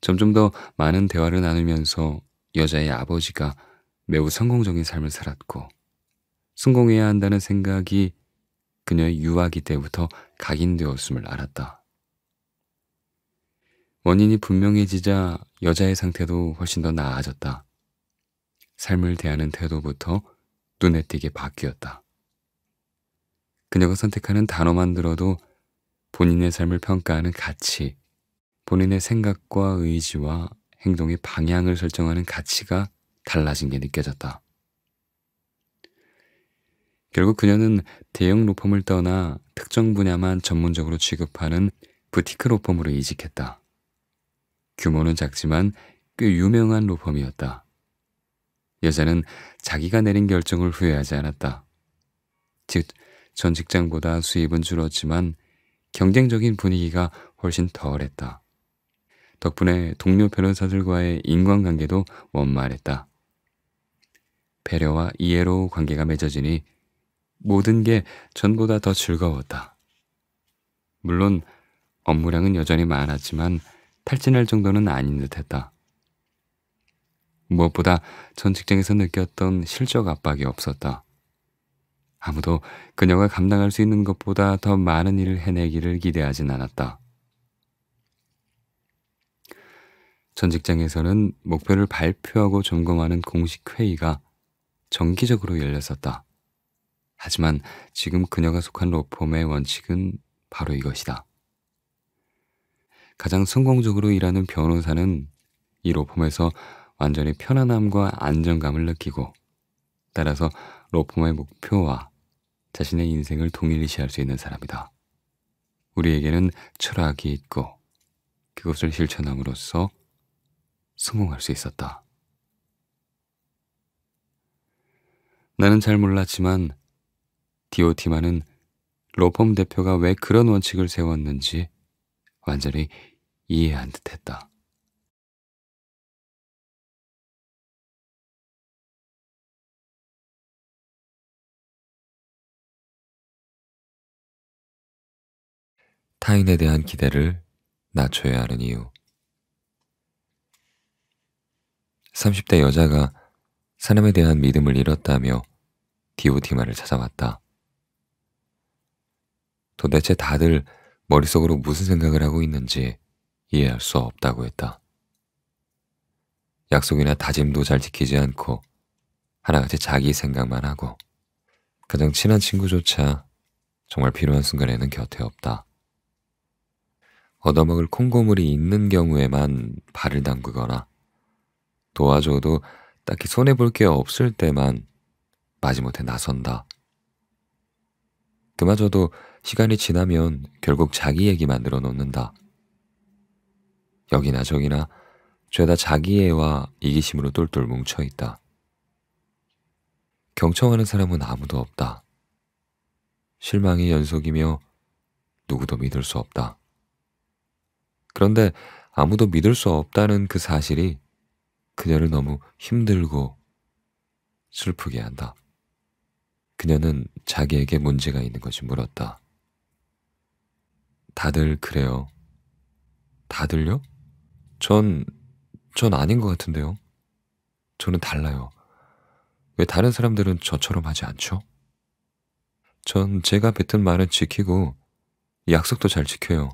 점점 더 많은 대화를 나누면서 여자의 아버지가 매우 성공적인 삶을 살았고 성공해야 한다는 생각이 그녀의 유아기 때부터 각인되었음을 알았다. 원인이 분명해지자 여자의 상태도 훨씬 더 나아졌다. 삶을 대하는 태도부터 눈에 띄게 바뀌었다. 그녀가 선택하는 단어만 들어도 본인의 삶을 평가하는 가치, 본인의 생각과 의지와 행동의 방향을 설정하는 가치가 달라진 게 느껴졌다. 결국 그녀는 대형 로펌을 떠나 특정 분야만 전문적으로 취급하는 부티크 로펌으로 이직했다. 규모는 작지만 꽤 유명한 로펌이었다. 여자는 자기가 내린 결정을 후회하지 않았다. 즉, 전 직장보다 수입은 줄었지만 경쟁적인 분위기가 훨씬 덜했다. 덕분에 동료 변호사들과의 인간관계도 원만했다. 배려와 이해로 관계가 맺어지니 모든 게 전보다 더 즐거웠다. 물론 업무량은 여전히 많았지만 탈진할 정도는 아닌 듯했다. 무엇보다 전 직장에서 느꼈던 실적 압박이 없었다. 아무도 그녀가 감당할 수 있는 것보다 더 많은 일을 해내기를 기대하진 않았다. 전 직장에서는 목표를 발표하고 점검하는 공식 회의가 정기적으로 열렸었다. 하지만 지금 그녀가 속한 로펌의 원칙은 바로 이것이다. 가장 성공적으로 일하는 변호사는 이 로펌에서 완전히 편안함과 안정감을 느끼고 따라서 로펌의 목표와 자신의 인생을 동일시할 수 있는 사람이다. 우리에게는 철학이 있고 그것을 실천함으로써 성공할 수 있었다. 나는 잘 몰랐지만 디오티마는 로펌 대표가 왜 그런 원칙을 세웠는지 완전히 이해한 듯했다. 타인에 대한 기대를 낮춰야 하는 이유 30대 여자가 사람에 대한 믿음을 잃었다며 디오티만을 찾아왔다. 도대체 다들 머릿속으로 무슨 생각을 하고 있는지 이해할 수 없다고 했다. 약속이나 다짐도 잘 지키지 않고 하나같이 자기 생각만 하고 가장 친한 친구조차 정말 필요한 순간에는 곁에 없다. 얻어먹을 콩고물이 있는 경우에만 발을 담그거나 도와줘도 딱히 손해볼 게 없을 때만 마지못해 나선다. 그마저도 시간이 지나면 결국 자기 얘기만 늘어놓는다. 여기나 저기나 죄다 자기애와 이기심으로 똘똘 뭉쳐있다. 경청하는 사람은 아무도 없다. 실망이 연속이며 누구도 믿을 수 없다. 그런데 아무도 믿을 수 없다는 그 사실이 그녀를 너무 힘들고 슬프게 한다. 그녀는 자기에게 문제가 있는 것이 물었다. 다들 그래요. 다들요? 전, 전 아닌 것 같은데요. 저는 달라요. 왜 다른 사람들은 저처럼 하지 않죠? 전 제가 뱉은 말은 지키고 약속도 잘 지켜요.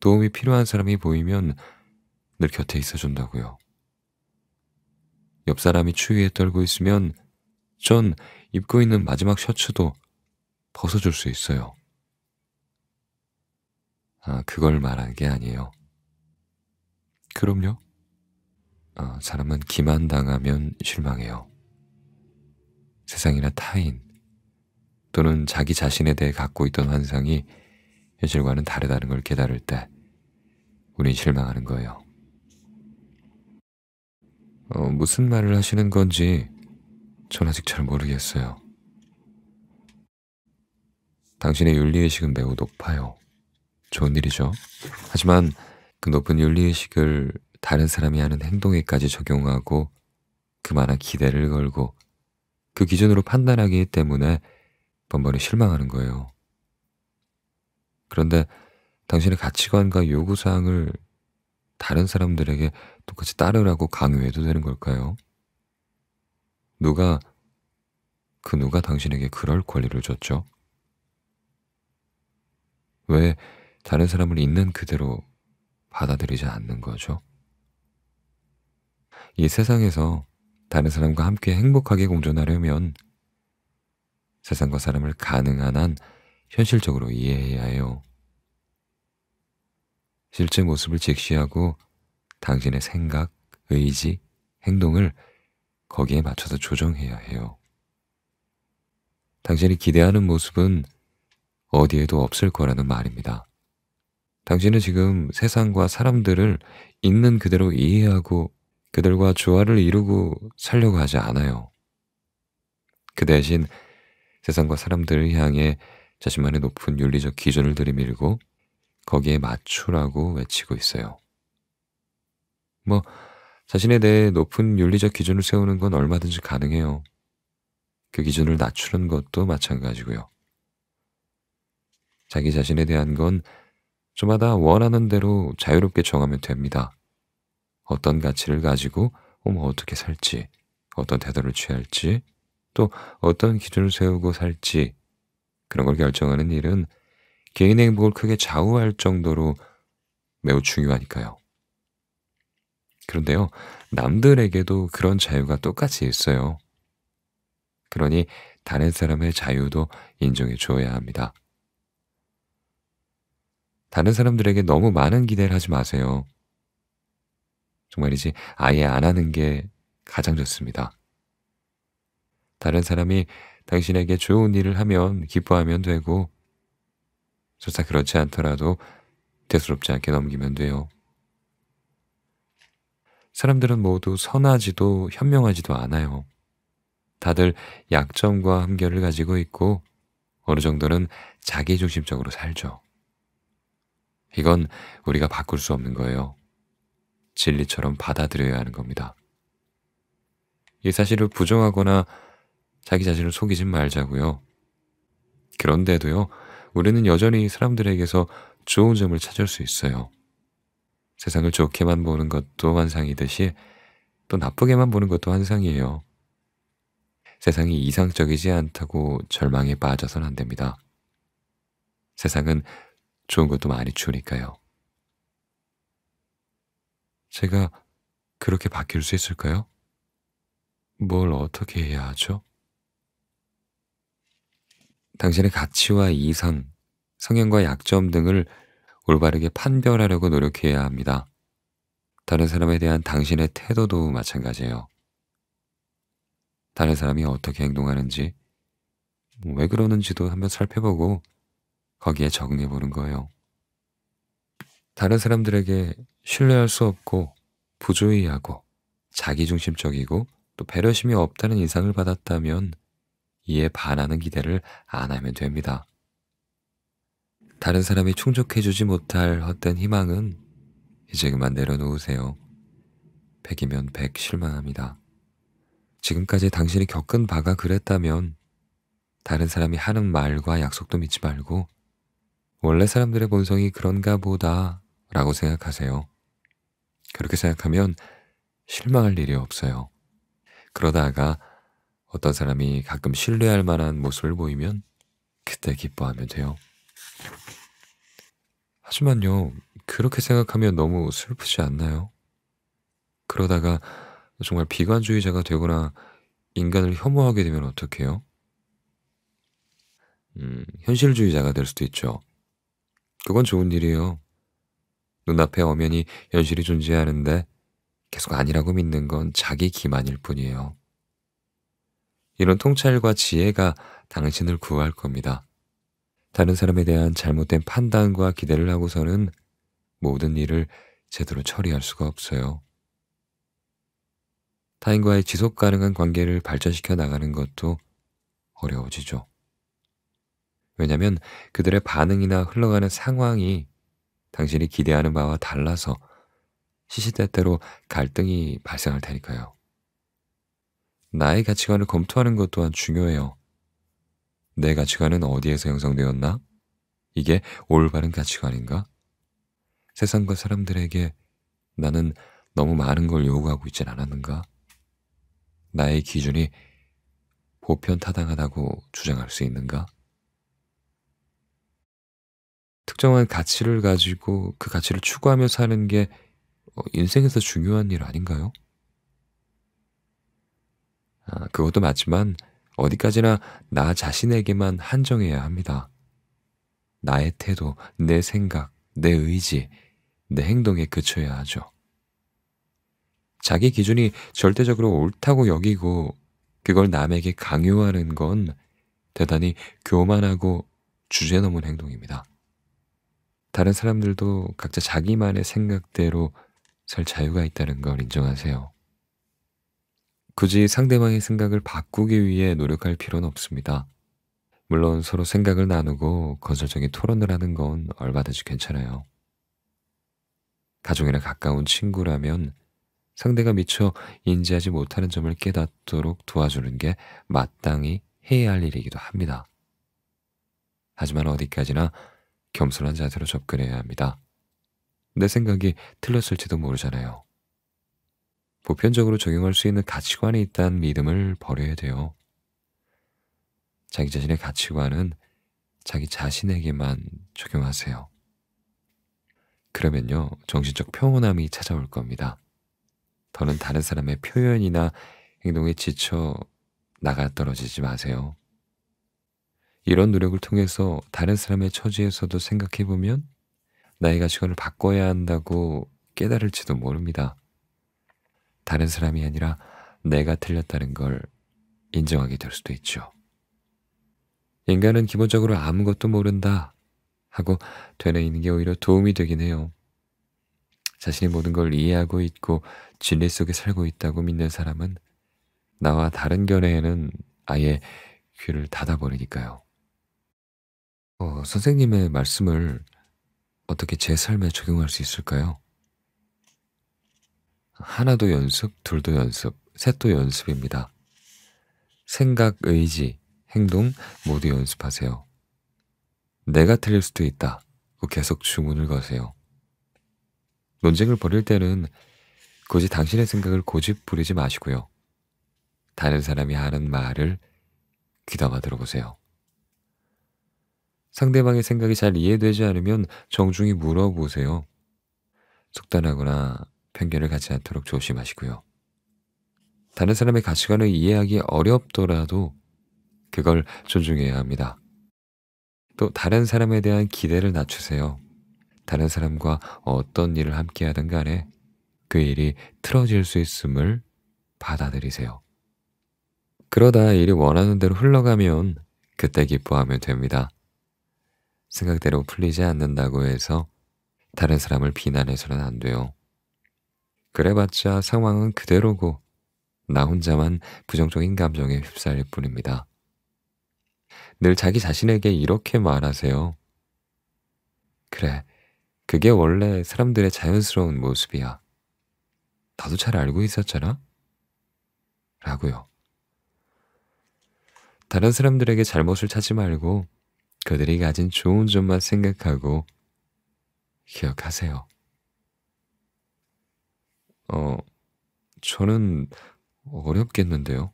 도움이 필요한 사람이 보이면 늘 곁에 있어준다고요. 옆 사람이 추위에 떨고 있으면 전 입고 있는 마지막 셔츠도 벗어줄 수 있어요. 아, 그걸 말한 게 아니에요. 그럼요. 아, 사람은 기만당하면 실망해요. 세상이나 타인 또는 자기 자신에 대해 갖고 있던 환상이 현실과는 다르다는 걸 깨달을 때 우린 실망하는 거예요. 어, 무슨 말을 하시는 건지 전 아직 잘 모르겠어요. 당신의 윤리의식은 매우 높아요. 좋은 일이죠. 하지만 그 높은 윤리의식을 다른 사람이 하는 행동에까지 적용하고 그만한 기대를 걸고 그 기준으로 판단하기 때문에 번번이 실망하는 거예요. 그런데 당신의 가치관과 요구사항을 다른 사람들에게 똑같이 따르라고 강요해도 되는 걸까요? 누가, 그 누가 당신에게 그럴 권리를 줬죠? 왜 다른 사람을 있는 그대로 받아들이지 않는 거죠. 이 세상에서 다른 사람과 함께 행복하게 공존하려면 세상과 사람을 가능한 한 현실적으로 이해해야 해요. 실제 모습을 직시하고 당신의 생각, 의지, 행동을 거기에 맞춰서 조정해야 해요. 당신이 기대하는 모습은 어디에도 없을 거라는 말입니다. 당신은 지금 세상과 사람들을 있는 그대로 이해하고 그들과 조화를 이루고 살려고 하지 않아요. 그 대신 세상과 사람들을 향해 자신만의 높은 윤리적 기준을 들이밀고 거기에 맞추라고 외치고 있어요. 뭐 자신에 대해 높은 윤리적 기준을 세우는 건 얼마든지 가능해요. 그 기준을 낮추는 것도 마찬가지고요. 자기 자신에 대한 건 저마다 원하는 대로 자유롭게 정하면 됩니다. 어떤 가치를 가지고 어머 뭐 어떻게 살지, 어떤 태도를 취할지, 또 어떤 기준을 세우고 살지 그런 걸 결정하는 일은 개인의 행복을 크게 좌우할 정도로 매우 중요하니까요. 그런데요, 남들에게도 그런 자유가 똑같이 있어요. 그러니 다른 사람의 자유도 인정해 줘야 합니다. 다른 사람들에게 너무 많은 기대를 하지 마세요. 정말이지 아예 안 하는 게 가장 좋습니다. 다른 사람이 당신에게 좋은 일을 하면 기뻐하면 되고 설사 그렇지 않더라도 대수롭지 않게 넘기면 돼요. 사람들은 모두 선하지도 현명하지도 않아요. 다들 약점과 한결을 가지고 있고 어느 정도는 자기중심적으로 살죠. 이건 우리가 바꿀 수 없는 거예요. 진리처럼 받아들여야 하는 겁니다. 이 사실을 부정하거나 자기 자신을 속이지 말자고요. 그런데도요, 우리는 여전히 사람들에게서 좋은 점을 찾을 수 있어요. 세상을 좋게만 보는 것도 환상이듯이 또 나쁘게만 보는 것도 환상이에요. 세상이 이상적이지 않다고 절망에 빠져선 안 됩니다. 세상은 좋은 것도 많이 주니까요. 제가 그렇게 바뀔 수 있을까요? 뭘 어떻게 해야 하죠? 당신의 가치와 이상, 성향과 약점 등을 올바르게 판별하려고 노력해야 합니다. 다른 사람에 대한 당신의 태도도 마찬가지예요. 다른 사람이 어떻게 행동하는지, 왜 그러는지도 한번 살펴보고 거기에 적응해 보는 거예요. 다른 사람들에게 신뢰할 수 없고 부조의하고 자기중심적이고 또 배려심이 없다는 인상을 받았다면 이에 반하는 기대를 안 하면 됩니다. 다른 사람이 충족해주지 못할 헛된 희망은 이제 그만 내려놓으세요. 백이면백 실망합니다. 지금까지 당신이 겪은 바가 그랬다면 다른 사람이 하는 말과 약속도 믿지 말고 원래 사람들의 본성이 그런가 보다 라고 생각하세요. 그렇게 생각하면 실망할 일이 없어요. 그러다가 어떤 사람이 가끔 신뢰할 만한 모습을 보이면 그때 기뻐하면 돼요. 하지만요, 그렇게 생각하면 너무 슬프지 않나요? 그러다가 정말 비관주의자가 되거나 인간을 혐오하게 되면 어떡해요? 음, 현실주의자가 될 수도 있죠. 그건 좋은 일이요. 눈앞에 엄연히 현실이 존재하는데 계속 아니라고 믿는 건 자기 기만일 뿐이에요. 이런 통찰과 지혜가 당신을 구할 겁니다. 다른 사람에 대한 잘못된 판단과 기대를 하고서는 모든 일을 제대로 처리할 수가 없어요. 타인과의 지속 가능한 관계를 발전시켜 나가는 것도 어려워지죠. 왜냐하면 그들의 반응이나 흘러가는 상황이 당신이 기대하는 바와 달라서 시시때때로 갈등이 발생할 테니까요. 나의 가치관을 검토하는 것 또한 중요해요. 내 가치관은 어디에서 형성되었나? 이게 올바른 가치관인가? 세상과 사람들에게 나는 너무 많은 걸 요구하고 있진 않았는가? 나의 기준이 보편 타당하다고 주장할 수 있는가? 특정한 가치를 가지고 그 가치를 추구하며 사는 게 어, 인생에서 중요한 일 아닌가요? 아, 그것도 맞지만 어디까지나 나 자신에게만 한정해야 합니다. 나의 태도, 내 생각, 내 의지, 내 행동에 그쳐야 하죠. 자기 기준이 절대적으로 옳다고 여기고 그걸 남에게 강요하는 건 대단히 교만하고 주제넘은 행동입니다. 다른 사람들도 각자 자기만의 생각대로 살 자유가 있다는 걸 인정하세요. 굳이 상대방의 생각을 바꾸기 위해 노력할 필요는 없습니다. 물론 서로 생각을 나누고 건설적인 토론을 하는 건 얼마든지 괜찮아요. 가족이나 가까운 친구라면 상대가 미처 인지하지 못하는 점을 깨닫도록 도와주는 게 마땅히 해야 할 일이기도 합니다. 하지만 어디까지나 겸손한 자세로 접근해야 합니다. 내 생각이 틀렸을지도 모르잖아요. 보편적으로 적용할 수 있는 가치관이 있다는 믿음을 버려야 돼요. 자기 자신의 가치관은 자기 자신에게만 적용하세요. 그러면요, 정신적 평온함이 찾아올 겁니다. 더는 다른 사람의 표현이나 행동에 지쳐 나가 떨어지지 마세요. 이런 노력을 통해서 다른 사람의 처지에서도 생각해보면 나의 가치관을 바꿔야 한다고 깨달을지도 모릅니다. 다른 사람이 아니라 내가 틀렸다는 걸 인정하게 될 수도 있죠. 인간은 기본적으로 아무것도 모른다 하고 되뇌이는 게 오히려 도움이 되긴 해요. 자신이 모든 걸 이해하고 있고 진리 속에 살고 있다고 믿는 사람은 나와 다른 견해에는 아예 귀를 닫아버리니까요. 어, 선생님의 말씀을 어떻게 제 삶에 적용할 수 있을까요? 하나도 연습, 둘도 연습, 셋도 연습입니다. 생각, 의지, 행동 모두 연습하세요. 내가 틀릴 수도 있다. 계속 주문을 거세요. 논쟁을 벌일 때는 굳이 당신의 생각을 고집 부리지 마시고요. 다른 사람이 하는 말을 귀담아 들어보세요. 상대방의 생각이 잘 이해되지 않으면 정중히 물어보세요. 속단하거나 편견을 갖지 않도록 조심하시고요. 다른 사람의 가치관을 이해하기 어렵더라도 그걸 존중해야 합니다. 또 다른 사람에 대한 기대를 낮추세요. 다른 사람과 어떤 일을 함께 하든 간에 그 일이 틀어질 수 있음을 받아들이세요. 그러다 일이 원하는 대로 흘러가면 그때 기뻐하면 됩니다. 생각대로 풀리지 않는다고 해서 다른 사람을 비난해서는 안 돼요. 그래봤자 상황은 그대로고 나 혼자만 부정적인 감정에 휩싸일 뿐입니다. 늘 자기 자신에게 이렇게 말하세요. 그래, 그게 원래 사람들의 자연스러운 모습이야. 나도 잘 알고 있었잖아? 라고요. 다른 사람들에게 잘못을 찾지 말고 그들이 가진 좋은 점만 생각하고 기억하세요. 어, 저는 어렵겠는데요.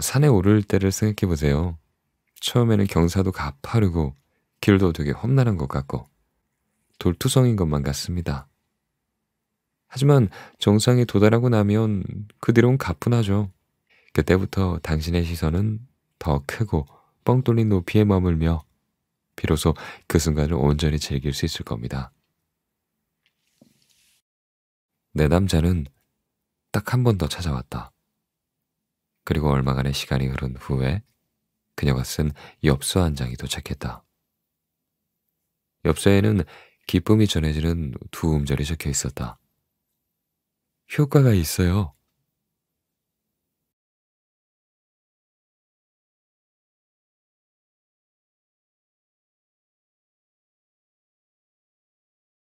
산에 오를 때를 생각해 보세요. 처음에는 경사도 가파르고 길도 되게 험난한 것 같고 돌투성인 것만 같습니다. 하지만 정상에 도달하고 나면 그대로는 가뿐하죠. 그때부터 당신의 시선은 더 크고 뻥 뚫린 높이에 머물며 비로소 그 순간을 온전히 즐길 수 있을 겁니다. 내 남자는 딱 한 번 더 찾아왔다. 그리고 얼마간의 시간이 흐른 후에 그녀가 쓴 엽서 한 장이 도착했다. 엽서에는 기쁨이 전해지는 두 음절이 적혀 있었다. 효과가 있어요.